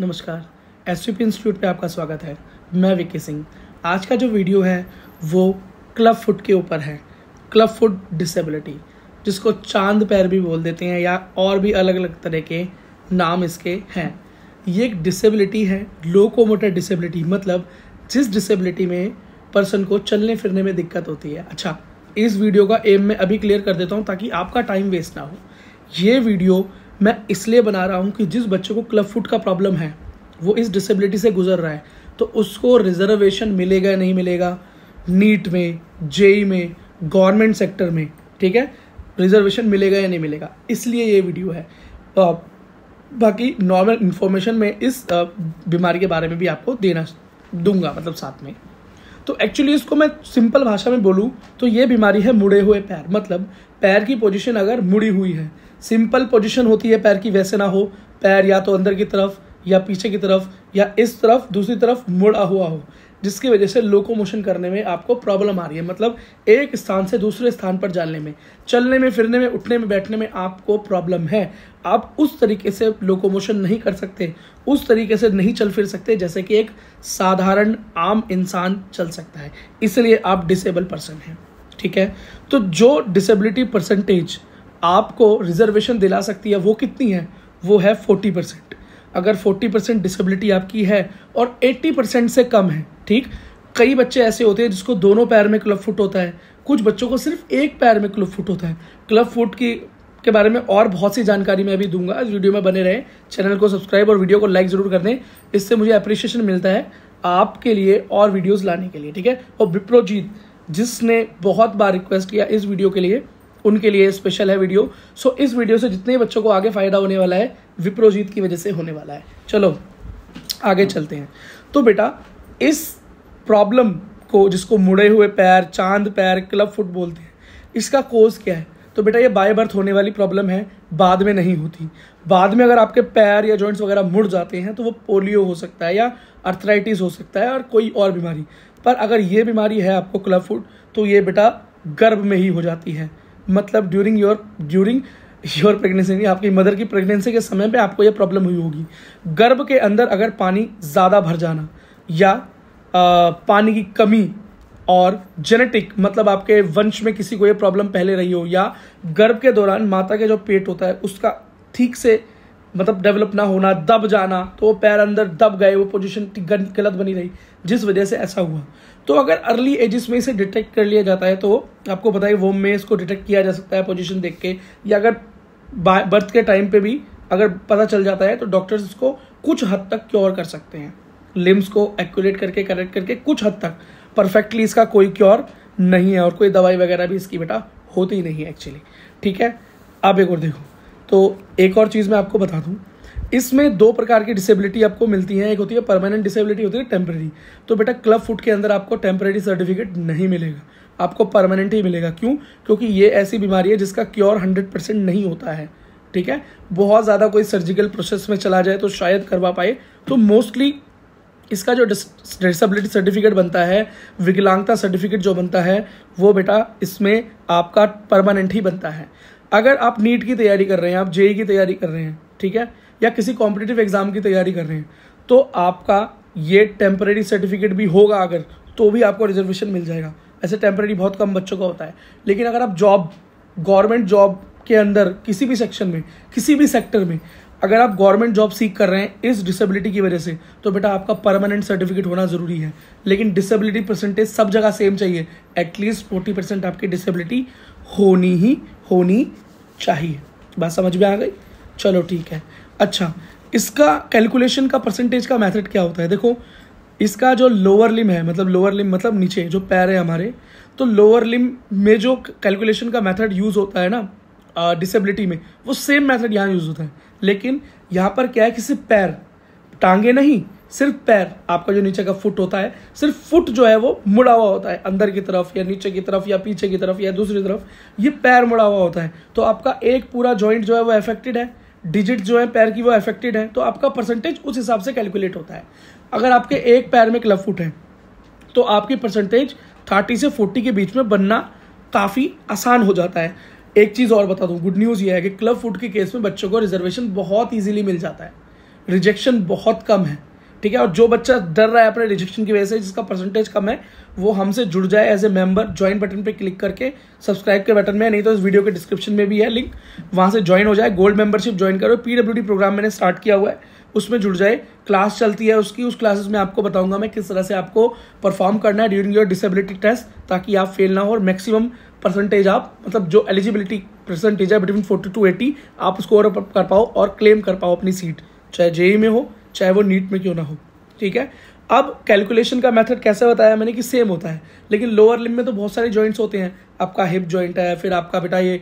नमस्कार S institute पे आपका स्वागत है मैं विक्की सिंह आज का जो वीडियो है वो क्लब फुट के ऊपर है क्लब फुट डिसेबिलिटी जिसको चांद पैर भी बोल देते हैं या और भी अलग अलग तरह के नाम इसके हैं ये एक डिसेबिलिटी है लोकोमोटर डिसेबिलिटी मतलब जिस डिसेबिलिटी में पर्सन को चलने फिरने में दिक्कत होती है अच्छा इस वीडियो का एम मैं अभी क्लियर कर देता हूँ ताकि आपका टाइम वेस्ट ना हो ये वीडियो मैं इसलिए बना रहा हूँ कि जिस बच्चे को क्लब फुट का प्रॉब्लम है वो इस डिसेबिलिटी से गुजर रहा है तो उसको रिजर्वेशन मिलेगा नहीं मिलेगा नीट में जेई e e में गवर्नमेंट सेक्टर में ठीक है रिजर्वेशन मिलेगा या नहीं मिलेगा इसलिए ये वीडियो है बाकी नॉर्मल इन्फॉर्मेशन में इस बीमारी के बारे में भी आपको देना दूंगा मतलब साथ में तो एक्चुअली इसको मैं सिंपल भाषा में बोलूँ तो ये बीमारी है मुड़े हुए पैर मतलब पैर की पोजीशन अगर मुड़ी हुई है सिंपल पोजिशन होती है पैर की वैसे ना हो पैर या तो अंदर की तरफ या पीछे की तरफ या इस तरफ दूसरी तरफ मुड़ा हुआ हो जिसकी वजह से लोकोमोशन करने में आपको प्रॉब्लम आ रही है मतलब एक स्थान से दूसरे स्थान पर जाने में चलने में फिरने में उठने में बैठने में आपको प्रॉब्लम है आप उस तरीके से लोकोमोशन नहीं कर सकते उस तरीके से नहीं चल फिर सकते जैसे कि एक साधारण आम इंसान चल सकता है इसलिए आप डिसेबल पर्सन हैं ठीक है तो जो डिसेबिलिटी परसेंटेज आपको रिजर्वेशन दिला सकती है वो कितनी है वो है फोर्टी परसेंट अगर फोर्टी परसेंट डिसेबिलिटी आपकी है और एट्टी परसेंट से कम है ठीक कई बच्चे ऐसे होते हैं जिसको दोनों पैर में क्लब फुट होता है कुछ बच्चों को सिर्फ एक पैर में क्लब फुट होता है क्लब फुट की के बारे में और बहुत सी जानकारी मैं अभी दूंगा इस वीडियो में बने रहें चैनल को सब्सक्राइब और वीडियो को लाइक ज़रूर कर दें इससे मुझे अप्रिशिएशन मिलता है आपके लिए और वीडियोज़ लाने के लिए ठीक है और विप्रोजीत जिसने बहुत बार रिक्वेस्ट किया इस वीडियो के लिए उनके लिए स्पेशल है वीडियो सो इस वीडियो से जितने बच्चों को आगे फ़ायदा होने वाला है विप्रोजीत की वजह से होने वाला है चलो आगे चलते हैं तो बेटा इस प्रॉब्लम को जिसको मुड़े हुए पैर चांद पैर क्लब फुट बोलते हैं इसका कोज क्या है तो बेटा ये बाय बर्थ होने वाली प्रॉब्लम है बाद में नहीं होती बाद में अगर आपके पैर या जॉइंट्स वगैरह मुड़ जाते हैं तो वो पोलियो हो सकता है या अर्थराइटिस हो सकता है और कोई और बीमारी पर अगर ये बीमारी है आपको क्लब फुट तो ये बेटा गर्भ में ही हो जाती है मतलब during your during your pregnancy आपकी मदर की प्रेगनेंसी के समय पे आपको ये प्रॉब्लम हुई होगी गर्भ के अंदर अगर पानी ज़्यादा भर जाना या आ, पानी की कमी और जेनेटिक मतलब आपके वंश में किसी को ये प्रॉब्लम पहले रही हो या गर्भ के दौरान माता के जो पेट होता है उसका ठीक से मतलब डेवलप ना होना दब जाना तो वो पैर अंदर दब गए वो पोजीशन गलत बनी रही जिस वजह से ऐसा हुआ तो अगर अर्ली एजिस में इसे डिटेक्ट कर लिया जाता है तो आपको पता है वोम में इसको डिटेक्ट किया जा सकता है पोजीशन देख के या अगर बर्थ के टाइम पे भी अगर पता चल जाता है तो डॉक्टर्स इसको कुछ हद तक क्योर कर सकते हैं लिम्स को एक्यूरेट करके करेक्ट करके कुछ हद तक परफेक्टली इसका कोई क्योर नहीं है और कोई दवाई वगैरह भी इसकी बेटा होती ही नहीं है एक्चुअली ठीक है आप एक और देखो तो एक और चीज़ मैं आपको बता दूँ इसमें दो प्रकार की डिसेबिलिटी आपको मिलती है एक होती है परमानेंट डिसेबिलिटी होती है टेम्प्रेरी तो बेटा क्लब फुट के अंदर आपको टेम्प्रेरी सर्टिफिकेट नहीं मिलेगा आपको परमानेंट ही मिलेगा क्यों क्योंकि ये ऐसी बीमारी है जिसका क्योर हंड्रेड परसेंट नहीं होता है ठीक है बहुत ज़्यादा कोई सर्जिकल प्रोसेस में चला जाए तो शायद करवा पाए तो मोस्टली इसका जो डिसेबिलिटी सर्टिफिकेट बनता है विकलांगता सर्टिफिकेट जो बनता है वो बेटा इसमें आपका परमानेंट ही बनता है अगर आप नीट की तैयारी कर रहे हैं आप जेई की तैयारी कर रहे हैं ठीक है या किसी कॉम्पिटिटिव एग्ज़ाम की तैयारी कर रहे हैं तो आपका ये टेम्परेरी सर्टिफिकेट भी होगा अगर तो भी आपको रिजर्वेशन मिल जाएगा ऐसे टेम्परेरी बहुत कम बच्चों का होता है लेकिन अगर आप जॉब गवर्नमेंट जॉब के अंदर किसी भी सेक्शन में किसी भी सेक्टर में अगर आप गवर्नमेंट जॉब सीख कर रहे हैं इस डिसेबिलिटी की वजह से तो बेटा आपका परमानेंट सर्टिफिकेट होना ज़रूरी है लेकिन डिसेबिलिटी परसेंटेज सब जगह सेम चाहिए एटलीस्ट फोर्टी परसेंट आपकी डिसेबिलिटी होनी ही होनी चाहिए बात समझ में आ गई चलो ठीक है अच्छा इसका कैलकुलेशन का परसेंटेज का मेथड क्या होता है देखो इसका जो लोअर लिम है मतलब लोअर लिम मतलब नीचे जो पैर है हमारे तो लोअर लिम में जो कैलकुलेशन का मेथड यूज़ होता है ना डिसेबिलिटी में वो सेम मेथड यहाँ यूज़ होता है लेकिन यहाँ पर क्या है कि सिर्फ पैर टांगे नहीं सिर्फ पैर आपका जो नीचे का फुट होता है सिर्फ फुट जो है वो मुड़ा हुआ होता है अंदर की तरफ या नीचे की तरफ या पीछे की तरफ या दूसरी तरफ ये पैर मुड़ा हुआ होता है तो आपका एक पूरा जॉइंट जो है वो अफेक्टेड है डिजिट जो है पैर की वो अफेक्टेड है तो आपका परसेंटेज उस हिसाब से कैलकुलेट होता है अगर आपके एक पैर में क्लब फुट है तो आपकी परसेंटेज थर्टी से फोर्टी के बीच में बनना काफ़ी आसान हो जाता है एक चीज़ और बता दूँ गुड न्यूज़ ये है कि क्लब फुट के केस में बच्चों को रिजर्वेशन बहुत ईजिली मिल जाता है रिजेक्शन बहुत कम है ठीक है और जो बच्चा डर रहा है अपने रिजेक्शन की वजह से जिसका परसेंटेज कम है वो हमसे जुड़ जाए as a member join button पे क्लिक करके सब्सक्राइब के बटन में नहीं तो इस वीडियो के डिस्क्रिप्शन में भी है लिंक वहाँ से ज्वाइन हो जाए गोल्ड मेंबरशिप ज्वाइन करो पीडब्ल्यूडी प्रोग्राम मैंने स्टार्ट किया हुआ है उसमें जुड़ जाए क्लास चलती है उसकी उस क्लासेस में आपको बताऊंगा मैं किस तरह से आपको परफॉर्म करना है ड्यूरिंग योर डिसेबिलिटी टेस्ट ताकि आप फेल ना हो और मैक्सिमम परसेंटेज आप मतलब जो एलिजिबिलिटी परसेंटेज है बिटवीन फोर्टी टू एटी आप उसको और कर पाओ और क्लेम कर पाओ अपनी सीट चाहे जेई में e e हो चाहे वो नीट में क्यों ना हो ठीक है अब कैलकुलेशन का मेथड कैसे बताया मैंने कि सेम होता है लेकिन लोअर लिम में तो बहुत सारे जॉइंट्स होते हैं आपका हिप जॉइंट है फिर आपका बेटा ये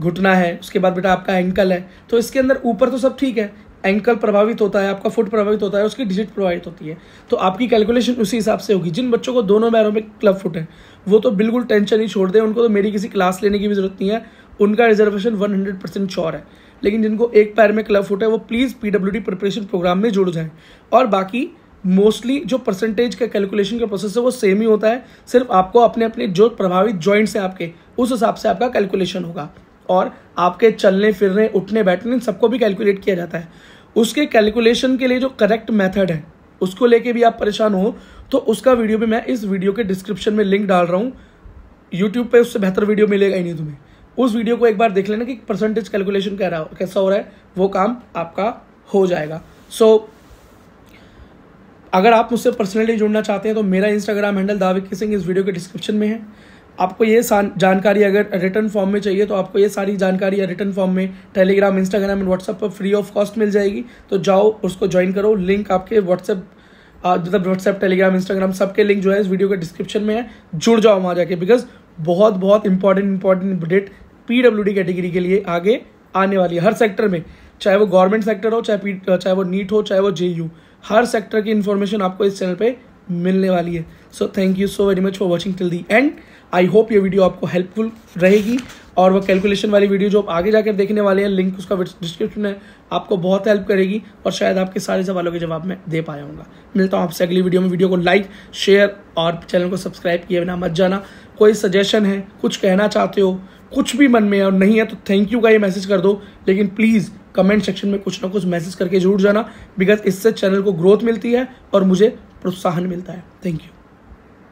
घुटना है उसके बाद बेटा आपका एंकल है तो इसके अंदर ऊपर तो सब ठीक है एंकल प्रभावित होता है आपका फुट प्रभावित होता है उसकी डिजिट प्रभावित होती है तो आपकी कैलकुलेशन उसी हिसाब से होगी जिन बच्चों को दोनों पैरों में क्लब फुट है वो तो बिल्कुल टेंशन ही छोड़ दे उनको तो मेरी किसी क्लास लेने की भी जरूरत नहीं है उनका reservation one hundred percent sure है लेकिन जिनको एक पैर में क्लब फुट है वो प्लीज़ पी प्रिपरेशन प्रोग्राम में जुड़ जाएं और बाकी मोस्टली जो परसेंटेज का कैलकुलेशन का प्रोसेस है वो सेम ही होता है सिर्फ आपको अपने अपने जो प्रभावित जॉइंट्स हैं आपके उस हिसाब से आपका कैलकुलेशन होगा और आपके चलने फिरने उठने बैठने सबको भी कैलकुलेट किया जाता है उसके कैलकुलेशन के लिए जो करेक्ट मेथड है उसको लेके भी आप परेशान हो तो उसका वीडियो भी मैं इस वीडियो के डिस्क्रिप्शन में लिंक डाल रहा हूँ यूट्यूब पे उससे बेहतर वीडियो मिलेगा ही नहीं तुम्हें उस वीडियो को एक बार देख लेना कि परसेंटेज कैलकुलेशन कह रहा हो कैसा हो रहा है वो काम आपका हो जाएगा सो so, अगर आप मुझसे पर्सनली जुड़ना चाहते हैं तो मेरा इंस्टाग्राम हैंडल दाविक सिंह इस वीडियो के डिस्क्रिप्शन में है आपको ये जानकारी अगर रिटर्न फॉर्म में चाहिए तो आपको ये सारी जानकारी रिटर्न फॉर्म में टेलीग्राम इंस्टाग्राम एंड व्हाट्सएप पर फ्री ऑफ कॉस्ट मिल जाएगी तो जाओ उसको ज्वाइन करो लिंक आपके व्हाट्सएप मतलब व्हाट्सएप टेलीग्राम इंस्टाग्राम सबके लिंक जो है इस वीडियो के डिस्क्रिप्शन में है जुड़ जाओ वहाँ जाके बिकॉज बहुत बहुत important important update PW category के लिए आगे आने वाली है हर सेक्टर में चाहे वो गवर्नमेंट सेक्टर हो चाहे पी चाहे वो नीट हो चाहे वो जे हर सेक्टर की इन्फॉर्मेशन आपको इस चैनल पर मिलने वाली है so thank you so very much for watching till the end I hope ये वीडियो आपको हेल्पफुल रहेगी और वो कैलकुलेशन वाली वीडियो जो आप आगे जाकर देखने वाले हैं लिंक उसका डिस्क्रिप्शन में आपको बहुत हेल्प करेगी और शायद आपके सारे सवालों के जवाब मैं दे पाया हूँ मिलता हूँ आपसे अगली वीडियो में वीडियो को लाइक शेयर और चैनल को सब्सक्राइब किए बिना मत जाना कोई सजेशन है कुछ कहना चाहते हो कुछ भी मन में और नहीं है तो थैंक यू का ये मैसेज कर दो लेकिन प्लीज़ कमेंट सेक्शन में कुछ ना कुछ मैसेज करके जरूर जाना बिकॉज इससे चैनल को ग्रोथ मिलती है और मुझे प्रोत्साहन मिलता है थैंक यू